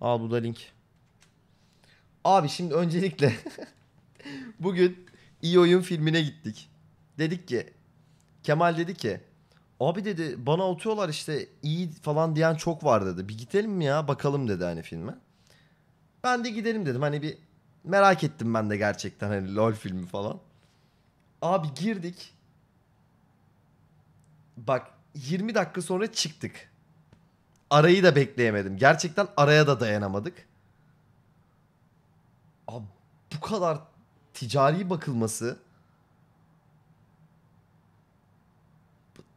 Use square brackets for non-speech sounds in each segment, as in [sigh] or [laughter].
Al bu da link. Abi şimdi öncelikle [laughs] bugün iyi oyun filmine gittik. Dedik ki Kemal dedi ki abi dedi bana atıyorlar işte iyi falan diyen çok var dedi. Bir gidelim mi ya bakalım dedi hani filme. Ben de gidelim dedim hani bir merak ettim ben de gerçekten hani lol filmi falan. Abi girdik. Bak 20 dakika sonra çıktık arayı da bekleyemedim. Gerçekten araya da dayanamadık. Abi bu kadar ticari bakılması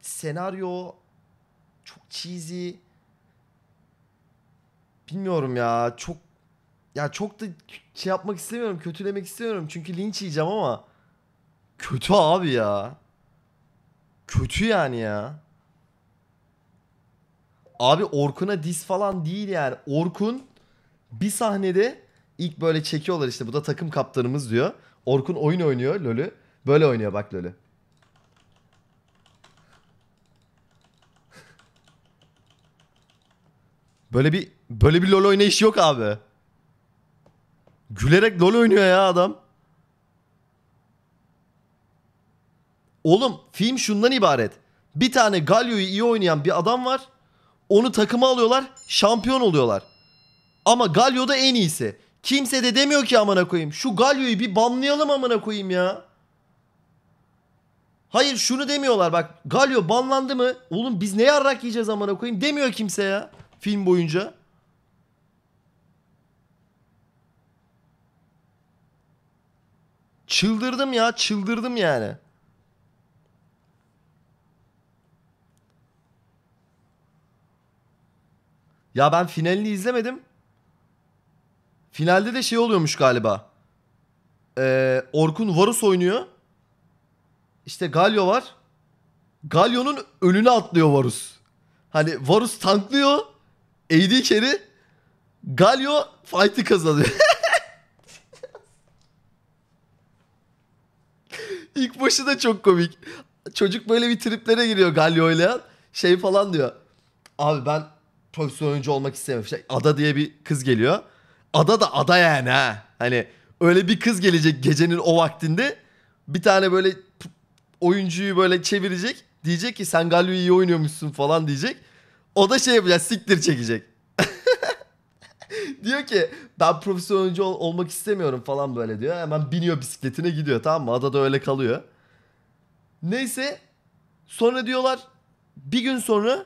senaryo çok cheesy. Bilmiyorum ya çok ya çok da şey yapmak istemiyorum, kötülemek istemiyorum çünkü linç yiyeceğim ama kötü abi ya. Kötü yani ya. Abi Orkun'a dis falan değil yani. Orkun bir sahnede ilk böyle çekiyorlar işte bu da takım kaptanımız diyor. Orkun oyun oynuyor LoL'ü. Böyle oynuyor bak LoL'ü. [laughs] Böyle bir böyle bir LoL oynayış yok abi. Gülerek LoL oynuyor ya adam. Oğlum film şundan ibaret. Bir tane Galio'yu iyi oynayan bir adam var. Onu takıma alıyorlar. Şampiyon oluyorlar. Ama Galio da en iyisi. Kimse de demiyor ki amına koyayım. Şu Galio'yu bir banlayalım amına koyayım ya. Hayır şunu demiyorlar bak. Galio banlandı mı? Oğlum biz ne yarrak yiyeceğiz amına koyayım demiyor kimse ya. Film boyunca. Çıldırdım ya çıldırdım yani. Ya ben finalini izlemedim. Finalde de şey oluyormuş galiba. Ee, Orkun Varus oynuyor. İşte Galio var. Galio'nun önüne atlıyor Varus. Hani Varus tanklıyor. AD carry. Galio fight'ı kazanıyor. [laughs] İlk başı da çok komik. Çocuk böyle bir triplere giriyor Galio ile. Şey falan diyor. Abi ben profesyonel oyuncu olmak istemiyorum. İşte şey, Ada diye bir kız geliyor. Ada da ada yani ha. Hani öyle bir kız gelecek gecenin o vaktinde. Bir tane böyle oyuncuyu böyle çevirecek. Diyecek ki sen Galio iyi oynuyormuşsun falan diyecek. O da şey yapacak siktir çekecek. [laughs] diyor ki ben profesyonel oyuncu ol- olmak istemiyorum falan böyle diyor. Hemen biniyor bisikletine gidiyor tamam mı? Adada öyle kalıyor. Neyse sonra diyorlar bir gün sonra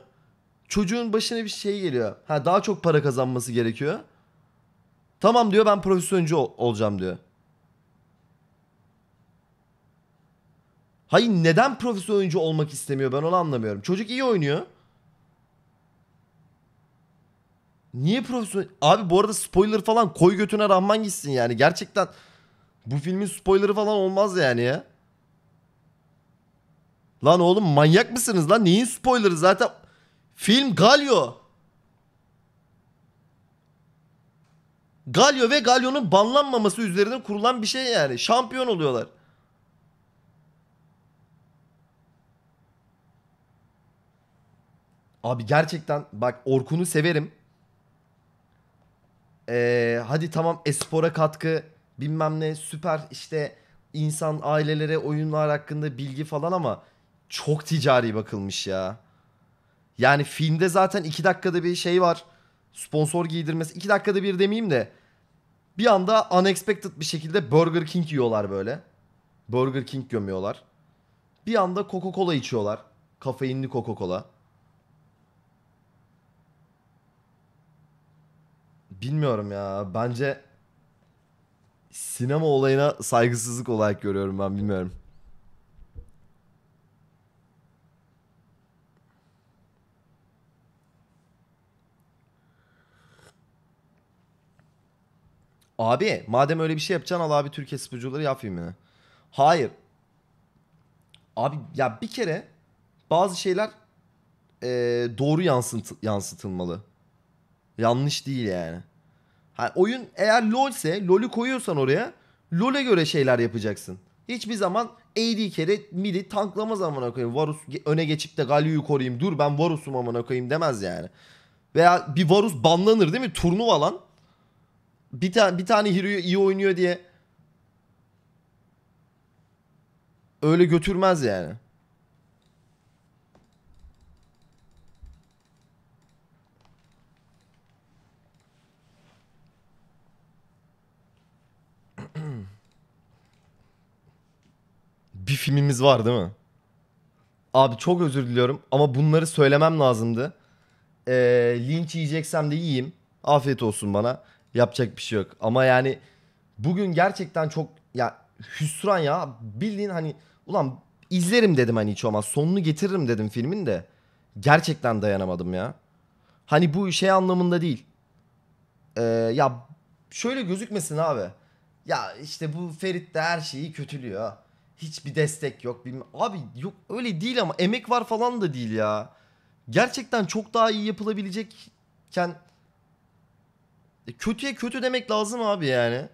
çocuğun başına bir şey geliyor. Ha daha çok para kazanması gerekiyor. Tamam diyor ben profesyonelci ol- olacağım diyor. Hayır neden profesyonel oyuncu olmak istemiyor ben onu anlamıyorum. Çocuk iyi oynuyor. Niye profesyonel... Abi bu arada spoiler falan koy götüne rahman gitsin yani. Gerçekten bu filmin spoilerı falan olmaz yani ya. Lan oğlum manyak mısınız lan? Neyin spoilerı? Zaten Film Galio. Galio ve Galio'nun banlanmaması üzerine kurulan bir şey yani. Şampiyon oluyorlar. Abi gerçekten bak Orkun'u severim. Ee, hadi tamam espora katkı bilmem ne süper işte insan ailelere oyunlar hakkında bilgi falan ama çok ticari bakılmış ya. Yani filmde zaten 2 dakikada bir şey var. Sponsor giydirmesi. 2 dakikada bir demeyeyim de bir anda unexpected bir şekilde Burger King yiyorlar böyle. Burger King gömüyorlar. Bir anda Coca-Cola içiyorlar. Kafeinli Coca-Cola. Bilmiyorum ya. Bence sinema olayına saygısızlık olarak görüyorum ben bilmiyorum. Abi madem öyle bir şey yapacaksın al abi Türkiye sporcuları yap filmini. Hayır. Abi ya bir kere bazı şeyler e, doğru yansıt, yansıtılmalı. Yanlış değil yani. Ha, oyun eğer LoL ise LoL'ü koyuyorsan oraya LoL'e göre şeyler yapacaksın. Hiçbir zaman AD kere midi tanklama zamana koyayım. Varus öne geçip de Galio'yu koruyayım. Dur ben Varus'um amına koyayım demez yani. Veya bir Varus banlanır değil mi? Turnuva lan bir, ta bir tane Hiro'yu iyi oynuyor diye öyle götürmez yani. [clears throat] bir filmimiz var değil mi? Abi çok özür diliyorum ama bunları söylemem lazımdı. Ee, linç yiyeceksem de yiyeyim. Afiyet olsun bana. Yapacak bir şey yok. Ama yani bugün gerçekten çok ya hüsran ya. Bildiğin hani ulan izlerim dedim hani hiç olmaz. Sonunu getiririm dedim filmin de. Gerçekten dayanamadım ya. Hani bu şey anlamında değil. Ee, ya şöyle gözükmesin abi. Ya işte bu Ferit de her şeyi kötülüyor. Hiçbir destek yok. Abi yok öyle değil ama emek var falan da değil ya. Gerçekten çok daha iyi yapılabilecekken e, kötüye kötü demek lazım abi yani.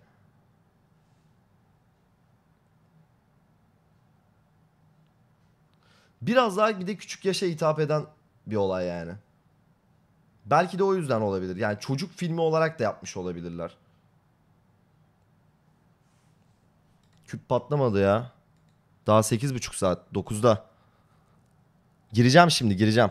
Biraz daha bir de küçük yaşa hitap eden bir olay yani. Belki de o yüzden olabilir. Yani çocuk filmi olarak da yapmış olabilirler. Küp patlamadı ya. Daha 8.5 saat. 9'da. Gireceğim şimdi gireceğim.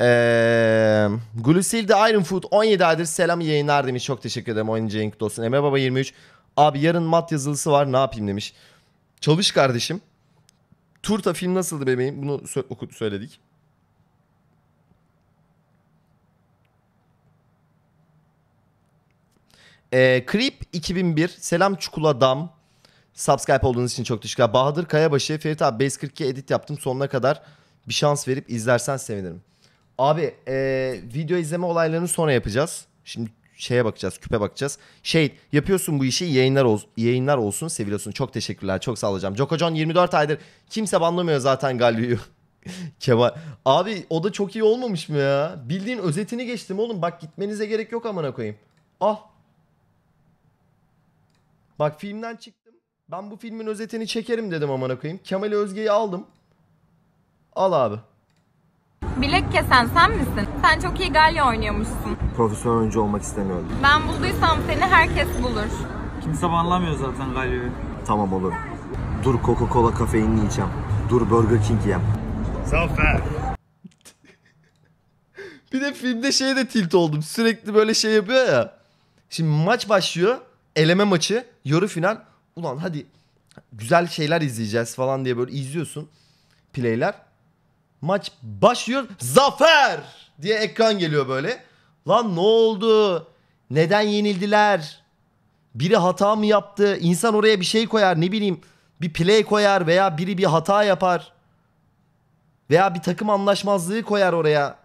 Ee, Glusilde Iron Food 17 aydır selam yayınlar demiş. Çok teşekkür ederim oyuncu Cenk dostum. Emre Baba 23. Abi yarın mat yazılısı var ne yapayım demiş. Çalış kardeşim. Turta film nasıldı bebeğim? Bunu sö- söyledik. Ee, Creep 2001. Selam Çukula Dam. Subscribe olduğunuz için çok teşekkürler. Bahadır Kayabaşı. Ferit abi Base 42 edit yaptım. Sonuna kadar bir şans verip izlersen sevinirim. Abi ee, video izleme olaylarını sonra yapacağız. Şimdi şeye bakacağız, küpe bakacağız. Şey yapıyorsun bu işi yayınlar, ol, yayınlar olsun seviyorsun. Çok teşekkürler, çok sağ olacağım. Jokocon 24 aydır kimse banlamıyor zaten Galio'yu. [laughs] Kemal. Abi o da çok iyi olmamış mı ya? Bildiğin özetini geçtim oğlum. Bak gitmenize gerek yok amına koyayım. Ah. Bak filmden çıktım. Ben bu filmin özetini çekerim dedim amına koyayım. Kemal Özge'yi aldım. Al abi. Bilek kesen sen misin? Sen çok iyi galya oynuyormuşsun. Profesyonel oyuncu olmak istemiyorum. Ben bulduysam seni herkes bulur. Kimse banlamıyor zaten galyayı. Tamam olur. Dur Coca-Cola kafeinini yiyeceğim. Dur Burger King yem. Zafer. [laughs] bir de filmde şeye de tilt oldum. Sürekli böyle şey yapıyor ya. Şimdi maç başlıyor. Eleme maçı. Yarı final. Ulan hadi güzel şeyler izleyeceğiz falan diye böyle izliyorsun. Play'ler. Maç başlıyor. Zafer diye ekran geliyor böyle. Lan ne oldu? Neden yenildiler? Biri hata mı yaptı? İnsan oraya bir şey koyar ne bileyim. Bir play koyar veya biri bir hata yapar. Veya bir takım anlaşmazlığı koyar oraya.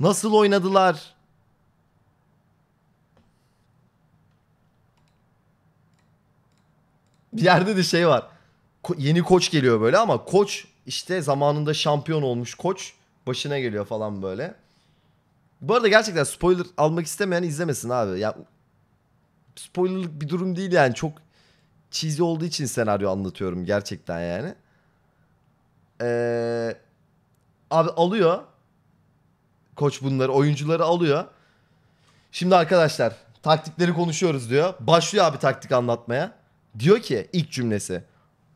Nasıl oynadılar? Bir yerde de şey var yeni koç geliyor böyle ama koç işte zamanında şampiyon olmuş koç başına geliyor falan böyle. Bu arada gerçekten spoiler almak istemeyen izlemesin abi. Ya spoilerlık bir durum değil yani çok çizgi olduğu için senaryo anlatıyorum gerçekten yani. Ee, abi alıyor koç bunları oyuncuları alıyor. Şimdi arkadaşlar taktikleri konuşuyoruz diyor. Başlıyor abi taktik anlatmaya. Diyor ki ilk cümlesi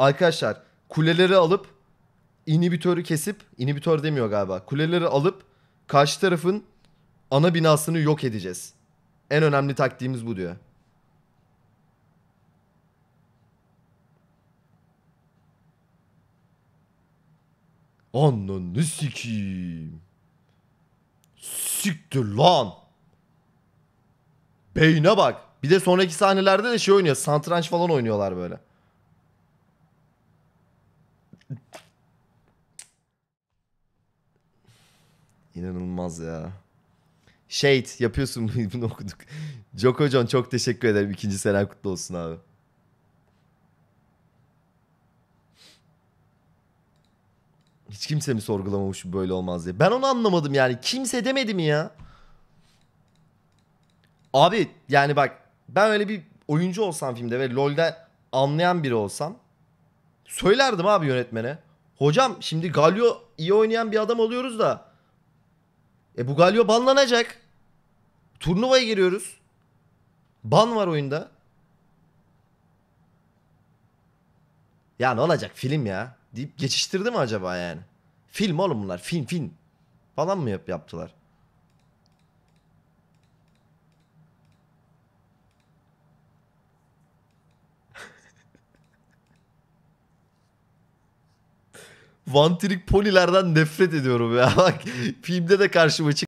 Arkadaşlar kuleleri alıp inhibitörü kesip inhibitör demiyor galiba. Kuleleri alıp karşı tarafın ana binasını yok edeceğiz. En önemli taktiğimiz bu diyor. Ananı sikiyim. Siktir lan. Beyne bak. Bir de sonraki sahnelerde de şey oynuyor. Santranç falan oynuyorlar böyle. İnanılmaz ya. Shade yapıyorsun bunu okuduk. Joko John çok teşekkür ederim. İkinci selam kutlu olsun abi. Hiç kimse mi sorgulamamış böyle olmaz diye. Ben onu anlamadım yani. Kimse demedi mi ya? Abi yani bak ben öyle bir oyuncu olsam filmde ve LoL'de anlayan biri olsam söylerdim abi yönetmene. Hocam şimdi Galio iyi oynayan bir adam alıyoruz da e bu Galio banlanacak. Turnuvaya giriyoruz. Ban var oyunda. Ya ne olacak film ya deyip geçiştirdi mi acaba yani? Film oğlum bunlar film film falan mı yap yaptılar? One Trick nefret ediyorum ya. [laughs] Bak filmde de karşıma çık.